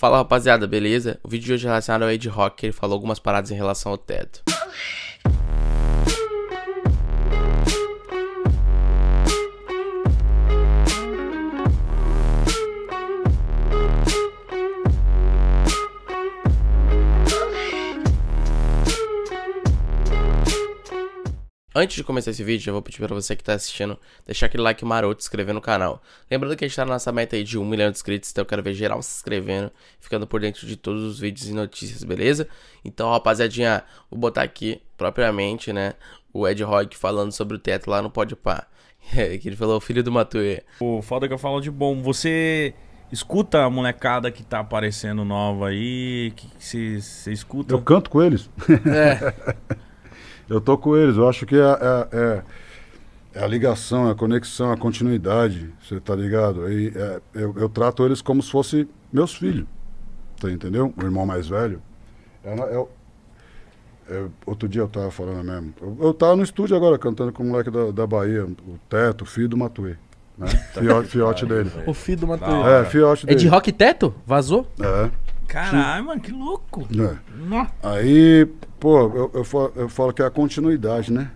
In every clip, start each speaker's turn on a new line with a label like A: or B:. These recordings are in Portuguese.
A: Fala rapaziada, beleza? O vídeo de hoje é relacionado ao Ed Rock, ele falou algumas paradas em relação ao teto. Antes de começar esse vídeo, eu vou pedir para você que está assistindo, deixar aquele like maroto, se inscrever no canal. Lembrando que a gente está na nossa meta aí de 1 milhão de inscritos, então eu quero ver geral se inscrevendo, ficando por dentro de todos os vídeos e notícias, beleza? Então, rapaziadinha, vou botar aqui, propriamente, né, o Ed Rock falando sobre o teto lá no Podpah. É, que ele falou, filho do Matuê. O foda que eu falo de bom, você... Escuta a molecada que tá aparecendo nova aí, que você escuta. Eu canto com eles. É.
B: Eu tô com eles, eu acho que é, é, é, é a ligação, é a conexão, a continuidade, você tá ligado? E, é, eu, eu, trato eles como se fossem meus filhos, tá entendeu? O irmão mais velho. É, é outro dia eu tava falando mesmo. Eu, eu tava no estúdio agora cantando com o moleque da, da Bahia, o Teto, filho do Matuê. Né? Fiote, fiote dele. O filho do Matuê. É, fiote dele. É de rock teto? Vazou? É. Caralho, mano, que louco. É. Aí Pô, eu, eu, falo, eu falo que é a continuidade, né?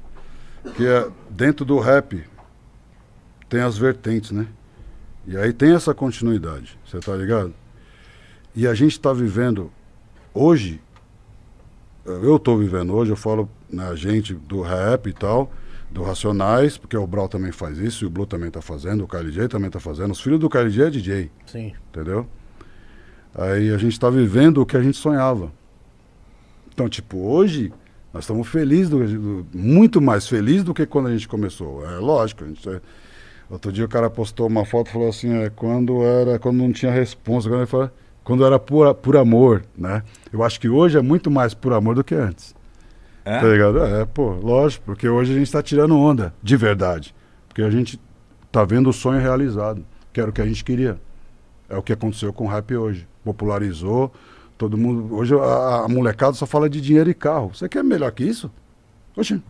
B: Que é, dentro do rap tem as vertentes, né? E aí tem essa continuidade, você tá ligado? E a gente está vivendo hoje, eu estou vivendo hoje, eu falo na né, gente do rap e tal, do Racionais, porque o Brawl também faz isso, e o Blue também tá fazendo, o J também tá fazendo, os filhos do é J é DJ. Sim. Entendeu? Aí a gente está vivendo o que a gente sonhava. Então, tipo, hoje nós estamos felizes, do, do, muito mais felizes do que quando a gente começou. É lógico, a gente, é, outro dia o cara postou uma foto e falou assim, é, quando era, quando não tinha resposta, quando, falou, quando era por, por amor, né? Eu acho que hoje é muito mais por amor do que antes. É? Tá ligado? É, pô, lógico, porque hoje a gente está tirando onda, de verdade. Porque a gente tá vendo o sonho realizado, que era o que a gente queria. É o que aconteceu com o rap hoje. Popularizou, Todo mundo. Hoje a, a molecada só fala de dinheiro e carro. Você quer melhor que isso? Oxi.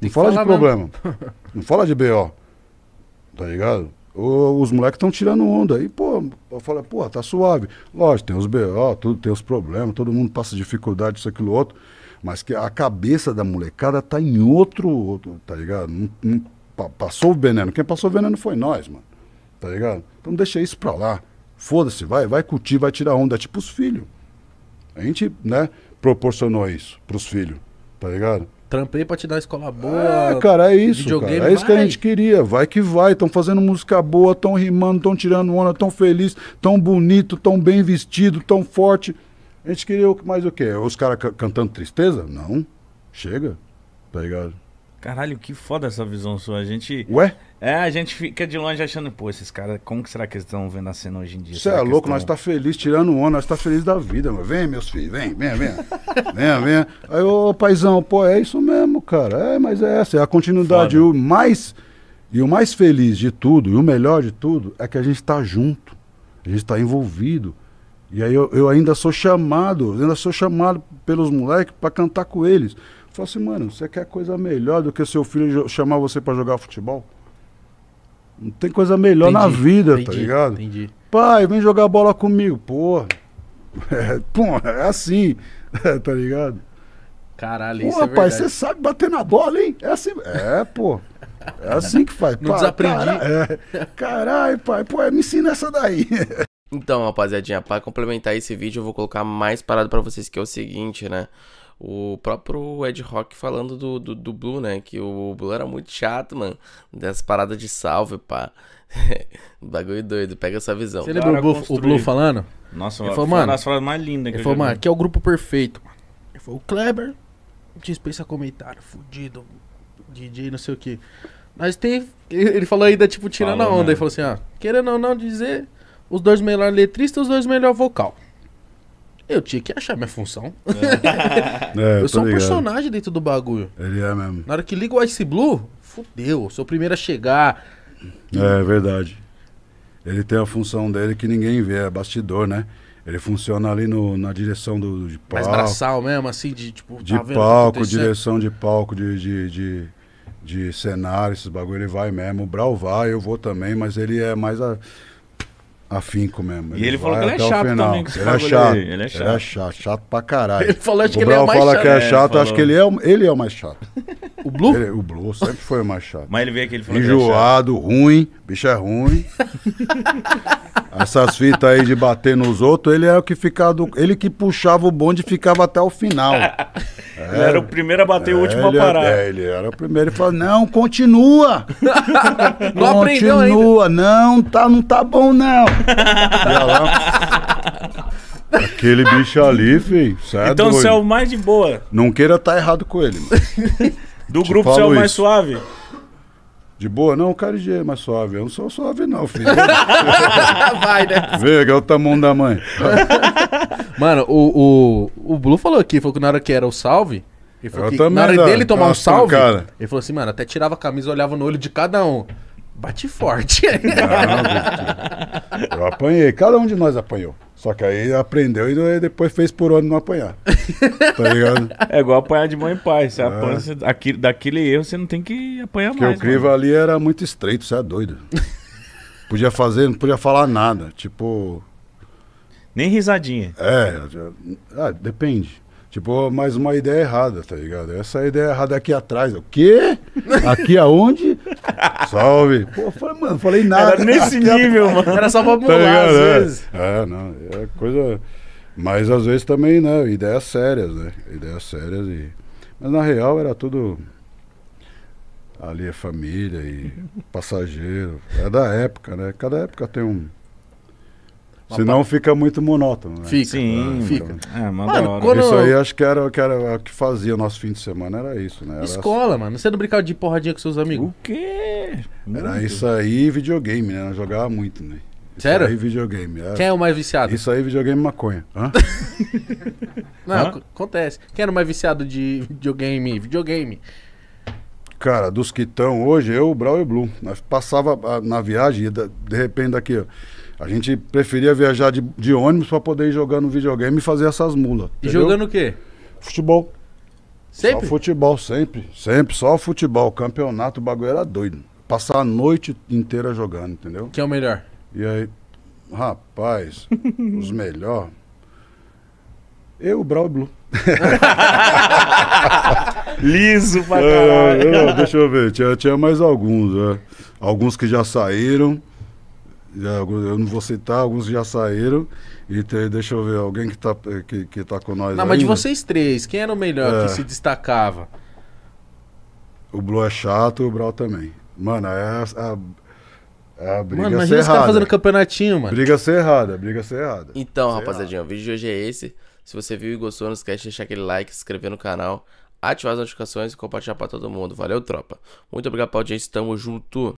B: Não fala de problema. Mesmo. Não fala de BO. Tá ligado? O, os moleques estão tirando onda. aí pô, eu falo, pô, tá suave. Lógico, tem os BO, tudo, tem os problemas, todo mundo passa dificuldade, isso, aquilo, outro. Mas que a cabeça da molecada tá em outro, outro tá ligado? Não, não, passou o veneno. Quem passou o veneno foi nós, mano. Tá ligado? Então deixa isso pra lá. Foda-se, vai, vai curtir, vai tirar onda. É tipo os filhos. A gente, né, proporcionou isso pros filhos, tá ligado?
C: Trampei pra te dar escola boa. É, cara, é isso. Cara. É isso que a gente
B: queria. Vai que vai. Estão fazendo música boa, estão rimando, estão tirando onda, tão feliz, tão bonito, tão bem vestido, tão forte. A gente queria mais o quê? Os caras cantando tristeza? Não. Chega. Tá ligado?
A: Caralho, que foda essa visão sua. A gente. Ué? É, a gente fica de longe achando, pô, esses caras, como que será que eles estão vendo a cena hoje em dia? Você é louco, estão... nós tá
B: feliz tirando o ano, nós tá feliz da vida, mano. Vem, meus filhos, vem, vem, vem. vem, vem. Aí, ô paizão, pô, é isso mesmo, cara. É, mas é essa, é a continuidade. O mais. E o mais feliz de tudo, e o melhor de tudo, é que a gente tá junto. A gente tá envolvido. E aí eu, eu ainda sou chamado, ainda sou chamado pelos moleques para cantar com eles. Falou assim, mano, você quer coisa melhor do que seu filho chamar você para jogar futebol? Não tem coisa melhor entendi, na vida, tá entendi, tá ligado? Entendi. Pai, vem jogar bola comigo. É, pô. É, pum, é assim, tá ligado? Caralho, pô, isso rapaz, é rapaz, você sabe bater na bola, hein? É assim, é, pô. É assim que faz. Não pá, desaprendi. Cara, é, caralho, pai, pô, me ensina essa daí.
A: Então, rapaziadinha, para complementar esse vídeo, eu vou colocar mais parado para vocês que é o seguinte, né? o próprio Ed Rock falando do, do, do, Blue, né? Que o Blue era muito chato, mano. Dessas paradas de salve, pá. Bagulho doido, pega essa visão. Você lembra o Blue, o Blue, falando? Nossa, ele falou, mano, uma das mais lindas que ele falou, mano,
C: aqui é o grupo perfeito, mano. Ele falou, o Kleber, dispensa comentário, fudido, DJ, não sei o que. Mas tem. Ele falou ainda, tipo, tirando falou, a onda. Né? Ele falou assim, ó, ah, querendo ou não dizer, os dois melhores letristas, os dois melhores vocal. Eu tinha que achar minha função. É. é, eu sou um personagem dentro do
B: bagulho. Ele é mesmo.
C: Na hora que liga o Ice Blue, fudeu. Sou o primeiro a chegar.
B: É, é, verdade. Ele tem a função dele que ninguém vê, é bastidor, né? Ele funciona ali no, na direção do, de palco. Mais braçal
C: mesmo, assim, de tipo. De tá, tá palco, direção
B: de palco, de, de, de, de, cenário, esses bagulho, ele vai mesmo. O Brau vai, eu vou também, mas ele é mais a afinco mesmo. Ele e ele falou que ele é chato também. Que é é ele, é chato, ele, é chato. Ele é chato. chato pra caralho. Ele falou acho o que ele é mais fala chato. que é, é chato, é, acho que ele é, ele é o mais chato. o Blue? Ele, o Blue sempre foi o mais chato. Mas ele veio aqui, ele falou Enjoado, que é ruim, bicho é ruim. Essas fitas aí de bater nos outros, ele é o que ficava... Ele que puxava o bonde e ficava até o final. ele era o primeiro a bater, é, o último a é- parar. É, ele era o primeiro. Ele falou: não, continua. não continua, não, tá, não tá bom, não. lá, aquele bicho ali, filho. É então você é o mais de boa. Não queira estar tá errado com ele. Mano. Do Te grupo você é o mais isso. suave? De boa? Não, o cara é mais suave. Eu não sou suave, não, filho. Vai, né? Vê, que é o tamanho da mãe.
C: Mano, o, o, o Blue falou aqui, falou que na hora que era o salve, ele falou eu que na hora dele tomar um salve, cara. ele falou assim, mano, até tirava a camisa, olhava no olho de cada um. Bate
A: forte.
B: Não, eu apanhei, cada um de nós apanhou. Só que aí aprendeu e depois fez por onde não apanhar. Tá ligado? É igual apanhar de mão em paz. Você é. apanha, você, aqui, daquele erro você não tem que apanhar Porque mais. Porque o crivo mano. ali era muito estreito, você é doido. podia fazer, não podia falar nada. Tipo, nem risadinha. É, ah, depende. Tipo, oh, mais uma ideia errada, tá ligado? Essa ideia errada aqui atrás. O quê? Aqui aonde? Salve. Pô, falei, mano, falei nada. Era nesse aqui nível, mano. Era só pra pular, tá às é. vezes. É, não. É coisa. Mas às vezes também, né? Ideias sérias, né? Ideias sérias e. Mas na real era tudo. Ali é família e passageiro. É da época, né? Cada época tem um Senão pa... fica muito monótono, né? Fica. Sim, fica. Então... É, mano, quando... Isso aí acho que era, que era o que fazia o nosso fim de semana, era isso, né? Era Escola,
C: mano. Você não brincava de porradinha com seus amigos? O quê?
B: Muito. Era isso aí videogame, né? Nós jogava muito, né? Isso Sério? aí videogame. É. Quem é o mais viciado? Isso aí videogame maconha. Hã?
C: não, Hã? acontece. Quem era o mais viciado de videogame? Videogame.
B: Cara, dos que estão hoje, eu, o Brau e o Blue. Nós passava ah, na viagem e de repente daqui, ó a gente preferia viajar de, de ônibus para poder ir jogando videogame e fazer essas mulas. E jogando o quê? Futebol. Sempre? Só futebol, sempre. Sempre, só futebol. Campeonato, o bagulho era doido. Passar a noite inteira jogando, entendeu? Quem é o melhor? E aí, rapaz, os melhores. Eu, Brau e Blue. Liso pra é, caralho. É, deixa eu ver, tinha, tinha mais alguns, né? Alguns que já saíram eu não vou citar, alguns já saíram. E tem, deixa eu ver, alguém que tá, que, que tá com nós. Não, ainda. mas de vocês
C: três, quem era o melhor é, que se
B: destacava? O Blue é chato e o Brawl também. Mano, é a, a, é a briga Mano, imagina os caras fazendo campeonatinho, mano. Briga cerrada, briga cerrada.
A: Então, rapaziadinha, o vídeo de hoje é esse. Se você viu e gostou, não esquece de deixar aquele like, se inscrever no canal, ativar as notificações e compartilhar pra todo mundo. Valeu, tropa. Muito obrigado pela audiência, tamo junto.